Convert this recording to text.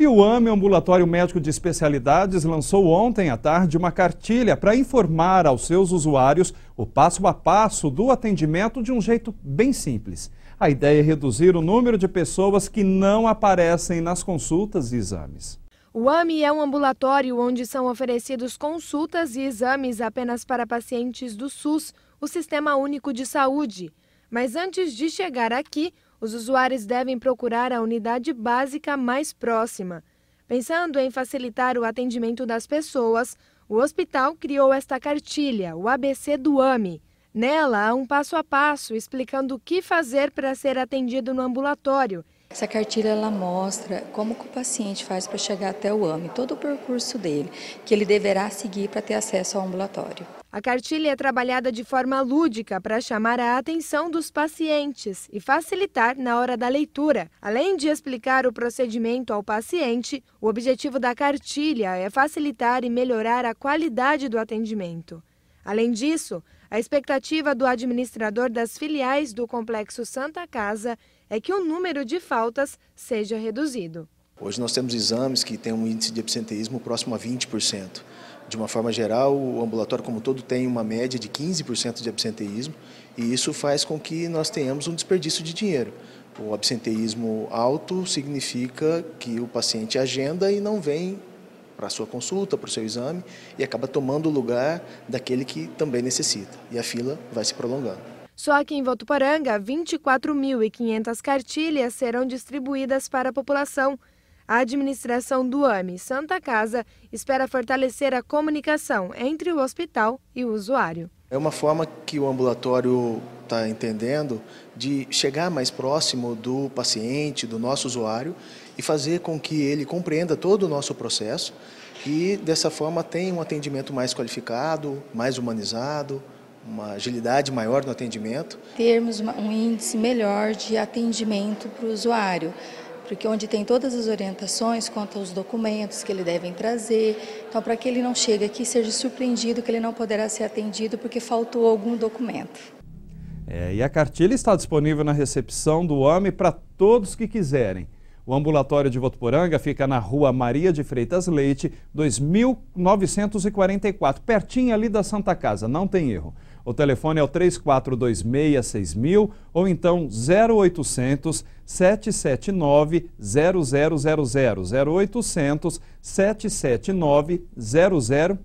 E o AME, Ambulatório Médico de Especialidades, lançou ontem à tarde uma cartilha para informar aos seus usuários o passo a passo do atendimento de um jeito bem simples. A ideia é reduzir o número de pessoas que não aparecem nas consultas e exames. O AMI é um ambulatório onde são oferecidos consultas e exames apenas para pacientes do SUS, o Sistema Único de Saúde. Mas antes de chegar aqui, os usuários devem procurar a unidade básica mais próxima. Pensando em facilitar o atendimento das pessoas, o hospital criou esta cartilha, o ABC do AME. Nela há um passo a passo explicando o que fazer para ser atendido no ambulatório essa cartilha ela mostra como o paciente faz para chegar até o AME, todo o percurso dele, que ele deverá seguir para ter acesso ao ambulatório. A cartilha é trabalhada de forma lúdica para chamar a atenção dos pacientes e facilitar na hora da leitura. Além de explicar o procedimento ao paciente, o objetivo da cartilha é facilitar e melhorar a qualidade do atendimento. Além disso, a expectativa do administrador das filiais do Complexo Santa Casa é que o número de faltas seja reduzido. Hoje nós temos exames que têm um índice de absenteísmo próximo a 20%. De uma forma geral, o ambulatório como todo tem uma média de 15% de absenteísmo e isso faz com que nós tenhamos um desperdício de dinheiro. O absenteísmo alto significa que o paciente agenda e não vem para a sua consulta, para o seu exame, e acaba tomando o lugar daquele que também necessita. E a fila vai se prolongando. Só aqui em Votuporanga, 24.500 cartilhas serão distribuídas para a população. A administração do AME Santa Casa espera fortalecer a comunicação entre o hospital e o usuário. É uma forma que o ambulatório está entendendo de chegar mais próximo do paciente, do nosso usuário e fazer com que ele compreenda todo o nosso processo e dessa forma tenha um atendimento mais qualificado, mais humanizado, uma agilidade maior no atendimento. Termos um índice melhor de atendimento para o usuário porque onde tem todas as orientações quanto aos documentos que ele deve trazer, então para que ele não chegue aqui e seja surpreendido que ele não poderá ser atendido porque faltou algum documento. É, e a cartilha está disponível na recepção do AME para todos que quiserem. O ambulatório de Votuporanga fica na rua Maria de Freitas Leite, 2944, pertinho ali da Santa Casa, não tem erro. O telefone é o 34266000 ou então 0800 779 0000, 0800 779 0000.